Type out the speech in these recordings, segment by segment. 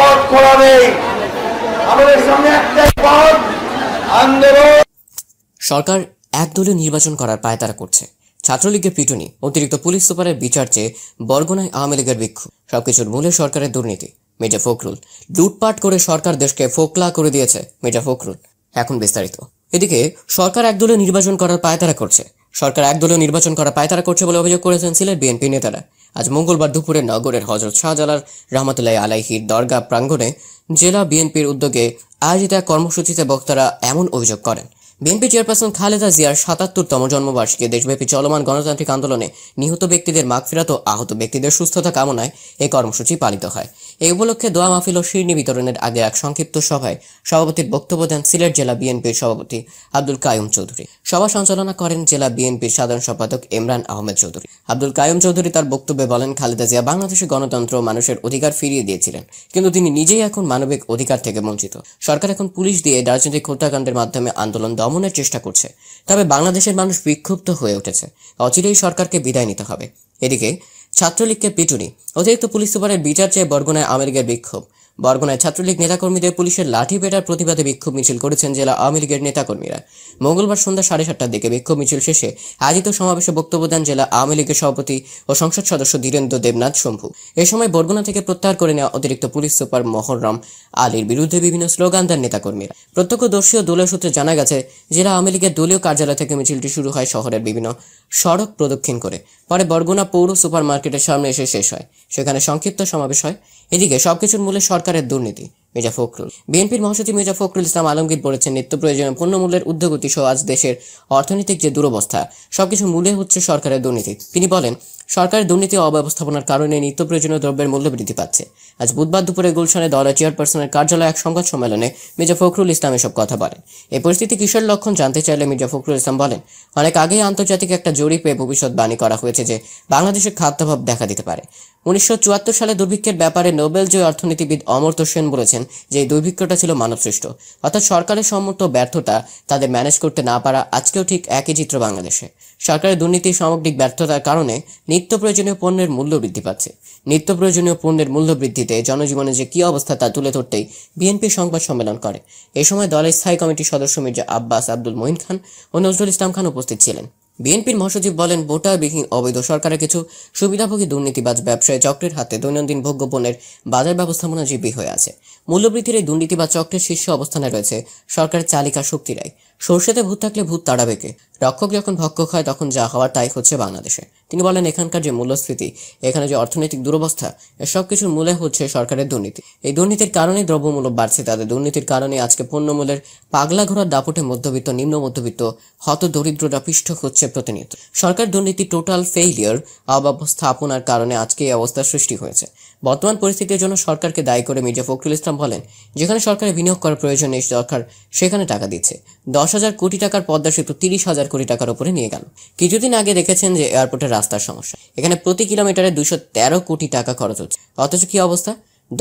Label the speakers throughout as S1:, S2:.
S1: পথ খোলা নেই আমাদের সামনে একটাই পথ আন্দোলন সরকার একদলীয় নির্বাচন করার পায়তারা করছে ছাত্রলীগের পিটুনি অতিরিক্ত পুলিশ সুপারের বিচার চেয়ে বরগুনায় আওয়ামী লীগের বিক্ষোভ সবকিছুর মূলে সরকারের দুর্নীতি মির্জা ফখরুল লুটপাট করে সরকার দেশকে ফোকলা করে দিয়েছে মির্জা ফখরুল এখন বিস্তারিত এদিকে সরকার একদলীয় নির্বাচন করার পায়তারা করছে সরকার একদলীয় নির্বাচন করার পায়তারা করছে বলে অভিযোগ করেছেন সিলেট বিএনপি নেতারা আজ মঙ্গলবার দুপুরে নগরের হজরত শাহজালার রহমতুল্লাহ আলাইহির দরগা প্রাঙ্গণে জেলা বিএনপির উদ্যোগে আয়োজিত এক কর্মসূচিতে বক্তারা এমন অভিযোগ করেন বিএনপি চেয়ারপারসন খালেদা জিয়ার সাতাত্তরতম জন্মবার্ষিকী দেশব্যাপী চলমান গণতান্ত্রিক আন্দোলনে নিহত ব্যক্তিদের মাগফিরাত ও আহত ব্যক্তিদের সুস্থতা কামনায় এই কর্মসূচি পালিত হয় এই উপলক্ষে দোয়া মাহফিল ও শিরনি বিতরণের আগে এক সংক্ষিপ্ত সভায় সভাপতির বক্তব্য দেন সিলেট জেলা বিএনপির সভাপতি আব্দুল কায়ুম চৌধুরী সভা সঞ্চালনা করেন জেলা বিএনপির সাধারণ সম্পাদক ইমরান আহমেদ চৌধুরী আব্দুল কায়ুম চৌধুরী তার বক্তব্যে বলেন খালেদা জিয়া বাংলাদেশের গণতন্ত্র মানুষের অধিকার ফিরিয়ে দিয়েছিলেন কিন্তু তিনি নিজেই এখন মানবিক অধিকার থেকে বঞ্চিত সরকার এখন পুলিশ দিয়ে রাজনৈতিক হত্যাকাণ্ডের মাধ্যমে আন্দোলন দমনের চেষ্টা করছে তবে বাংলাদেশের মানুষ বিক্ষুব্ধ হয়ে উঠেছে অচিরেই সরকারকে বিদায় নিতে হবে এদিকে ছাত্রলীগকে পিটুনি অতিরিক্ত পুলিশ সুপারের বিচার চেয়ে বরগুনায় আমেরিকার বিক্ষোভ বরগুনায় ছাত্রলীগ নেতাকর্মীদের পুলিশের লাঠি পেটার প্রতিবাদে বিক্ষোভ মিছিল করেছেন জেলা আওয়ামী লীগের নেতাকর্মীরা মঙ্গলবার সন্ধ্যা সাড়ে সাতটার দিকে বিক্ষোভ মিছিল শেষে আয়োজিত সমাবেশে বক্তব্য দেন জেলা আওয়ামী লীগের সভাপতি ও সংসদ সদস্য ধীরেন্দ্র দেবনাথ শম্ভু এ সময় বরগুনা থেকে প্রত্যাহার করে নেওয়া অতিরিক্ত পুলিশ সুপার মহরম আলীর বিরুদ্ধে বিভিন্ন স্লোগান দেন নেতাকর্মীরা প্রত্যক্ষদর্শী ও দলীয় সূত্রে জানা গেছে জেলা আওয়ামী লীগের দলীয় কার্যালয় থেকে মিছিলটি শুরু হয় শহরের বিভিন্ন সড়ক প্রদক্ষিণ করে পরে বরগুনা পৌর সুপার মার্কেটের সামনে এসে শেষ হয় সেখানে সংক্ষিপ্ত সমাবেশ হয় এদিকে সবকিছুর মূলে সরকার সরকারের দুর্নীতি মির্জা ফখরুল বিএনপির মহাসচিব মির্জা ফখরুল ইসলাম আলমগীর বলেছেন নিত্য প্রয়োজনীয় পণ্যমূল্যের উদ্যোগতি সহ আজ দেশের অর্থনৈতিক যে দুরবস্থা সবকিছু মূলে হচ্ছে সরকারের দুর্নীতি তিনি বলেন সরকারের দুর্নীতি অব্যবস্থাপনার কারণে নিত্য প্রয়োজনীয় দ্রব্যের মূল্য বৃদ্ধি পাচ্ছে আজ বুধবার দুপুরে গুলশানে দলের চেয়ারপারসনের কার্যালয়ে এক সংবাদ সম্মেলনে মির্জা ফখরুল ইসলাম এসব কথা বলেন এই পরিস্থিতি কিসের লক্ষণ জানতে চাইলে মির্জা ফখরুল ইসলাম বলেন অনেক আগেই আন্তর্জাতিক একটা জরিপে ভবিষ্যৎবাণী করা হয়েছে যে বাংলাদেশের খাদ্যাভাব দেখা দিতে পারে উনিশশো সালে দুর্ভিক্ষের ব্যাপারে নোবেল জয় অর্থনীতিবিদ অমর্ত্য সেন বলেছেন যে এই দুর্ভিক্ষটা ছিল মানবসৃষ্ট অর্থাৎ সরকারের সম্মত ব্যর্থতা তাদের ম্যানেজ করতে না পারা আজকেও ঠিক একই চিত্র বাংলাদেশে সরকারের দুর্নীতির সামগ্রিক ব্যর্থতার কারণে নিত্য প্রয়োজনীয় পণ্যের মূল্য বৃদ্ধি পাচ্ছে নিত্য প্রয়োজনীয় পণ্যের মূল্য বৃদ্ধিতে জনজীবনে যে কী অবস্থা তা তুলে ধরতেই বিএনপি সংবাদ সম্মেলন করে এ সময় দলের স্থায়ী কমিটির সদস্য মির্জা আব্বাস আব্দুল মহিন খান ও নজরুল ইসলাম খান উপস্থিত ছিলেন বিএনপির মহাসচিব বলেন ভোটারবিহীন অবৈধ সরকারের কিছু সুবিধাভোগী দুর্নীতিবাজ ব্যবসায়ী চক্রের হাতে দৈনন্দিন ভোগ্য পণ্যের বাজার ব্যবস্থাপনা জীবী হয়ে আছে মূল্যবৃদ্ধির এই দুর্নীতিবাজ চক্রের শীর্ষ অবস্থানে রয়েছে সরকারের চালিকা শক্তিরাই সর্ষেতে ভূত থাকলে ভূত তাড়াবে কে রক্ষক যখন ভক্ষক হয় তখন যা হওয়ার তাই হচ্ছে বাংলাদেশে তিনি বলেন এখানকার যে মূল্যস্ফীতি এখানে যে অর্থনৈতিক দুরবস্থা এসব কিছুর মূলে হচ্ছে সরকারের দুর্নীতি এই দুর্নীতির কারণে দ্রব্যমূল্য বাড়ছে তাদের দুর্নীতির কারণে আজকে পণ্যমূল্যের পাগলা ঘোরার দাপটে মধ্যবিত্ত নিম্ন মধ্যবিত্ত হত দরিদ্ররা পৃষ্ঠ হচ্ছে প্রতিনিয়ত সরকার দুর্নীতি টোটাল ফেইলিয়ার অব্যবস্থাপনার কারণে আজকে এই অবস্থার সৃষ্টি হয়েছে বর্তমান পরিস্থিতির জন্য সরকারকে দায়ী করে মির্জা ফখরুল ইসলাম বলেন যেখানে সরকারের বিনিয়োগ করার প্রয়োজন নেই সরকার সেখানে টাকা দিচ্ছে দশ দশ হাজার কোটি টাকার পদ্মা সেতু তিরিশ হাজার কোটি টাকার উপরে নিয়ে গেল কিছুদিন আগে দেখেছেন যে এয়ারপোর্টের রাস্তার সমস্যা এখানে প্রতি কিলোমিটারে দুশো তেরো কোটি টাকা খরচ হচ্ছে অথচ কি অবস্থা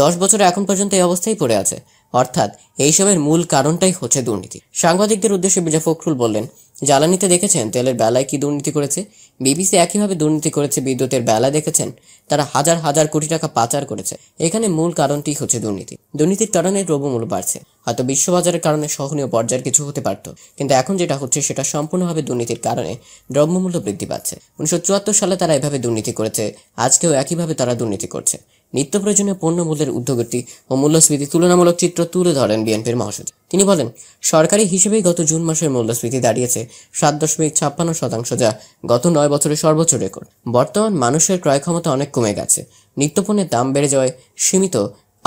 S1: দশ বছরে এখন পর্যন্ত এই অবস্থায় পড়ে আছে অর্থাৎ এইসবের মূল কারণটাই হচ্ছে দুর্নীতি সাংবাদিকদের উদ্দেশ্যে বিজয় ফখরুল বললেন জ্বালানিতে দেখেছেন তেলের বেলায় কি দুর্নীতি করেছে বিবিসি একইভাবে দুর্নীতি করেছে বিদ্যুতের বেলা দেখেছেন তারা হাজার হাজার কোটি টাকা পাচার করেছে এখানে মূল কারণটি হচ্ছে দুর্নীতি দুর্নীতির কারণে দ্রব্যমূল্য বাড়ছে হয়তো বিশ্ববাজারের কারণে সহনীয় পর্যায়ের কিছু হতে পারত কিন্তু এখন যেটা হচ্ছে সেটা সম্পূর্ণভাবে দুর্নীতির কারণে দ্রব্যমূল্য বৃদ্ধি পাচ্ছে উনিশশো সালে তারা এভাবে দুর্নীতি করেছে আজকেও একইভাবে তারা দুর্নীতি করছে নিত্য প্রয়োজনীয় পণ্য মূল্যের উদ্যোগটি ও মূল্যস্ফীতি তুলনামূলক চিত্র তুলে ধরেন বিএনপির মহাসচিব তিনি বলেন সরকারি হিসেবে গত জুন মাসের মূল্যস্ফীতি দাঁড়িয়েছে সাত দশমিক ছাপ্পান্ন শতাংশ যা গত নয় বছরের সর্বোচ্চ রেকর্ড বর্তমান মানুষের ক্রয় ক্ষমতা অনেক কমে গেছে নিত্যপণ্যের দাম বেড়ে যাওয়ায় সীমিত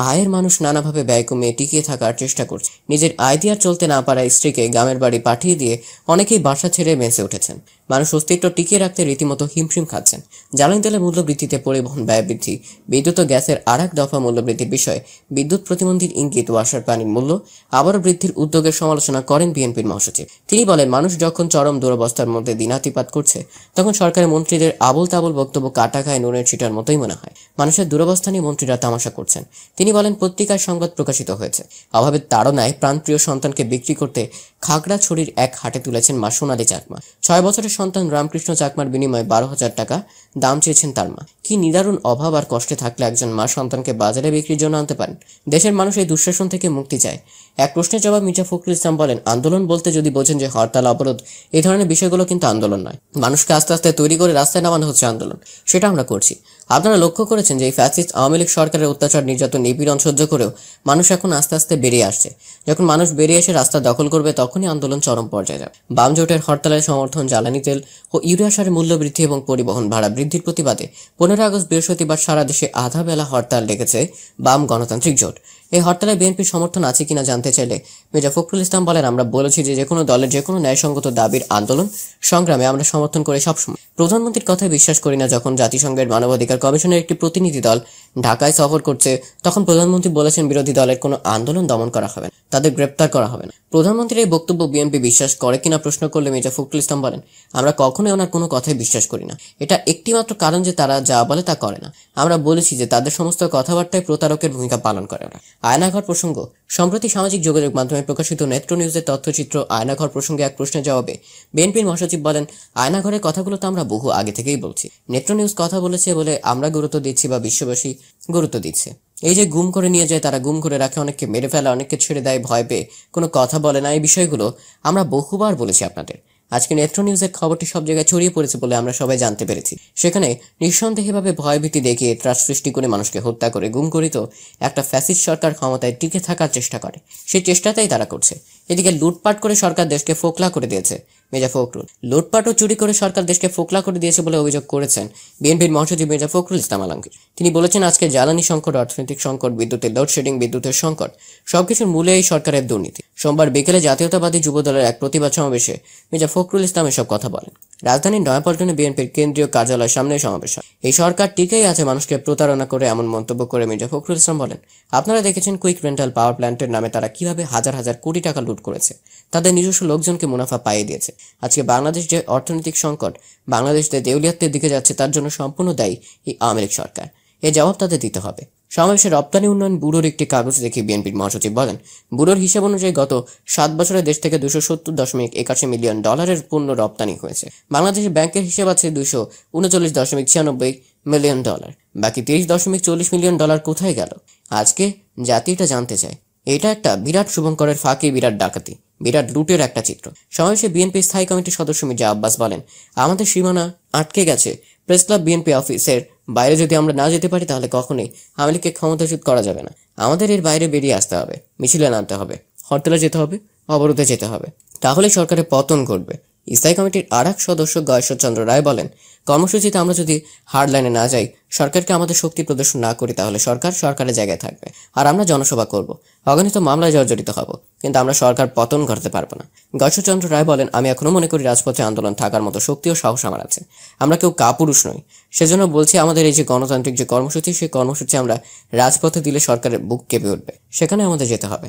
S1: আয়ের মানুষ নানাভাবে ব্যয় কমিয়ে টিকিয়ে থাকার চেষ্টা করছে নিজের আয় দিয়ে চলতে না পারা স্ত্রীকে গ্রামের বাড়ি পাঠিয়ে দিয়ে অনেকেই বাসা ছেড়ে মেসে উঠেছেন মানুষ অস্তিত্ব টিকিয়ে রাখতে রীতিমতো হিমশিম খাচ্ছেন জ্বালানি তেলের মূল্য বৃদ্ধিতে পরিবহন ব্যয় বৃদ্ধি বিদ্যুৎ ও গ্যাসের আর এক দফা বৃদ্ধির বিষয়ে বিদ্যুৎ প্রতিমন্ত্রীর ইঙ্গিত ও আসার পানির মূল্য আবারও বৃদ্ধির উদ্যোগের সমালোচনা করেন বিএনপির মহাসচিব তিনি বলেন মানুষ যখন চরম দুরবস্থার মধ্যে দিনাতিপাত করছে তখন সরকারের মন্ত্রীদের আবল তাবল বক্তব্য কাটা খায় নুনের ছিটার মতোই মনে হয় মানুষের দুরবস্থা নিয়ে মন্ত্রীরা তামাশা করছেন তিনি বলেন পত্রিকায় সংবাদ প্রকাশিত হয়েছে অভাবের তাড়নায় প্রাণপ্রিয় সন্তানকে বিক্রি করতে খাগড়াছড়ির এক হাটে তুলেছেন মা সোনালী চাকমা ছয় বছরের সন্তান রামকৃষ্ণ চাকমার বিনিময়ে বারো হাজার টাকা দাম চেয়েছেন তার মা কি নিদারুণ অভাব আর কষ্টে থাকলে একজন মা সন্তানকে বাজারে বিক্রির জন্য আনতে পারেন দেশের মানুষ এই দুঃশাসন থেকে মুক্তি চায় এক প্রশ্নের জবাব মির্জা ফখরুল ইসলাম বলেন আন্দোলন বলতে যদি বোঝেন যে হরতাল অবরোধ এ ধরনের বিষয়গুলো কিন্তু আন্দোলন নয় মানুষকে আস্তে আস্তে তৈরি করে রাস্তায় নামানো হচ্ছে আন্দোলন সেটা আমরা করছি আপনারা লক্ষ্য করেছেন যে এই ফ্যাসিস্ট আওয়ামী লীগ সরকারের অত্যাচার নির্যাতন নিপীড়ন সহ্য করেও মানুষ এখন আস্তে আস্তে বেরিয়ে আসছে যখন মানুষ বেরিয়ে এসে রাস্তা দখল করবে তখন তখনই আন্দোলন চরম পর্যায়ে যাবে বাম জোটের হরতালের সমর্থন জ্বালানি তেল ও ইউরিয়া সারের মূল্য বৃদ্ধি এবং পরিবহন ভাড়া বৃদ্ধির প্রতিবাদে পনেরো আগস্ট বৃহস্পতিবার সারা দেশে আধা বেলা হরতাল ডেকেছে বাম গণতান্ত্রিক জোট এই হরতালে বিএনপির সমর্থন আছে কিনা জানতে চাইলে মির্জা ফখরুল ইসলাম বলেন আমরা বলেছি যে কোনো দলের যে কোনো ন্যায়সঙ্গত দাবির আন্দোলন সংগ্রামে আমরা সমর্থন করে সবসময় প্রধানমন্ত্রীর কথায় বিশ্বাস করি না যখন জাতিসংঘের মানবাধিকার কমিশনের একটি প্রতিনিধি দল ঢাকায় সফর করছে তখন প্রধানমন্ত্রী বলেছেন বিরোধী দলের কোনো আন্দোলন দমন করা হবে না তাদের গ্রেপ্তার করা হবে না প্রধানমন্ত্রীর এই বক্তব্য বিএনপি বিশ্বাস করে কিনা প্রশ্ন করলে মির্জা ফখরুল ইসলাম বলেন আমরা কখনোই ওনার কোনো কথায় বিশ্বাস করি না এটা একটিমাত্র কারণ যে তারা যা বলে তা করে না আমরা বলেছি যে তাদের সমস্ত কথাবার্তায় প্রতারকের ভূমিকা পালন করে ওরা আয়নাঘর প্রসঙ্গ সম্প্রতি সামাজিক যোগাযোগ মাধ্যমে প্রকাশিত নেত্র নিউজের তথ্যচিত্র আয়নাঘর প্রসঙ্গে এক প্রশ্নের জবাবে বিএনপির মহাসচিব বলেন আয়নাঘরের কথাগুলো তো আমরা বহু আগে থেকেই বলছি নেত্র নিউজ কথা বলেছে বলে আমরা গুরুত্ব দিচ্ছি বা বিশ্ববাসী গুরুত্ব দিচ্ছে এই যে গুম করে নিয়ে যায় তারা গুম করে রাখে অনেককে মেরে ফেলে অনেককে ছেড়ে দেয় ভয় পেয়ে কোনো কথা বলে না এই বিষয়গুলো আমরা বহুবার বলেছি আপনাদের আজকে নেত্র নিউজের খবরটি সব জায়গায় ছড়িয়ে পড়েছে বলে আমরা সবাই জানতে পেরেছি সেখানে নিঃসন্দেহভাবে ভয়ভীতি দেখিয়ে ত্রাস সৃষ্টি করে মানুষকে হত্যা করে গুম করিত একটা ফ্যাসিস সরকার ক্ষমতায় টিকে থাকার চেষ্টা করে সেই চেষ্টাতেই তারা করছে এদিকে লুটপাট করে সরকার দেশকে ফোকলা করে দিয়েছে মির্জা ফখরুল লুটপাট ও চুরি করে সরকার দেশকে ফোকলা করে দিয়েছে বলে অভিযোগ করেছেন বিএনপির মহাসচিব মির্জা ফখরুল ইসলাম আলমগীর তিনি বলেছেন আজকে জ্বালানি সংকট অর্থনৈতিক সংকট বিদ্যুতের লোডশেডিং বিদ্যুতের সংকট সবকিছুর মূলে এই সরকারের দুর্নীতি সোমবার বিকেলে জাতীয়তাবাদী যুব দলের এক প্রতিবাদ সমাবেশে মির্জা ফখরুল ইসলাম এসব কথা বলেন রাজধানীর নয়াপল্টনে বিএনপির কেন্দ্রীয় কার্যালয় সামনে সমাবেশ হয় এই সরকার টিকেই আছে মানুষকে প্রতারণা করে এমন মন্তব্য করে মির্জা ফখরুল ইসলাম বলেন আপনারা দেখেছেন কুইক রেন্টাল পাওয়ার প্ল্যান্টের নামে তারা কিভাবে হাজার হাজার কোটি টাকা লুট করেছে তাদের নিজস্ব লোকজনকে মুনাফা পাইয়ে দিয়েছে আজকে বাংলাদেশ যে অর্থনৈতিক সংকট বাংলাদেশ যে দেউলিয়াত্বের দিকে যাচ্ছে তার জন্য সম্পূর্ণ দায়ী এই আওয়ামী লীগ সরকার এ জবাব তাদের দিতে হবে সমাবেশে রপ্তানি উন্নয়ন ব্যুরোর একটি কাগজ দেখে বিএনপির মহাসচিব বলেন ব্যুরোর হিসাব অনুযায়ী গত সাত বছরে দেশ থেকে দুশো সত্তর দশমিক একাশি মিলিয়ন ডলারের পণ্য রপ্তানি হয়েছে বাংলাদেশের ব্যাংকের হিসাব আছে দুশো উনচল্লিশ দশমিক ছিয়ানব্বই মিলিয়ন ডলার বাকি তেইশ দশমিক চল্লিশ মিলিয়ন ডলার কোথায় গেল আজকে জাতিটা জানতে চায় এটা একটা বিরাট শুভঙ্করের ফাঁকি বিরাট ডাকাতি বিরাট লুটের একটা চিত্র সমাবেশে বিএনপি স্থায়ী কমিটির সদস্য মির্জা আব্বাস বলেন আমাদের সীমানা আটকে গেছে প্রেস ক্লাব বিএনপি অফিসের বাইরে যদি আমরা না যেতে পারি তাহলে কখনোই আওয়ামী ক্ষমতাচ্যুত করা যাবে না আমাদের এর বাইরে বেরিয়ে আসতে হবে মিছিলে নামতে হবে হরতালে যেতে হবে অবরোধে যেতে হবে তাহলে সরকারের পতন ঘটবে স্থায়ী কমিটির আর সদস্য গয়েশ্বর চন্দ্র রায় বলেন কর্মসূচিতে আমরা যদি হার্ড লাইনে না যাই সরকারকে আমাদের শক্তি প্রদর্শন না করি তাহলে সরকার সরকারের জায়গায় থাকবে আর আমরা জনসভা করব অগণিত মামলায় জর্জরিত হব কিন্তু আমরা সরকার পতন করতে পারবো না গর্ষচন্দ্র রায় বলেন আমি এখনো মনে করি রাজপথে আন্দোলন থাকার মতো শক্তি ও সাহস আমার আছে আমরা কেউ কাপুরুষ নই সেজন্য বলছি আমাদের এই যে গণতান্ত্রিক যে কর্মসূচি সেই কর্মসূচি আমরা রাজপথে দিলে সরকারের বুক কেঁপে উঠবে সেখানে আমাদের যেতে হবে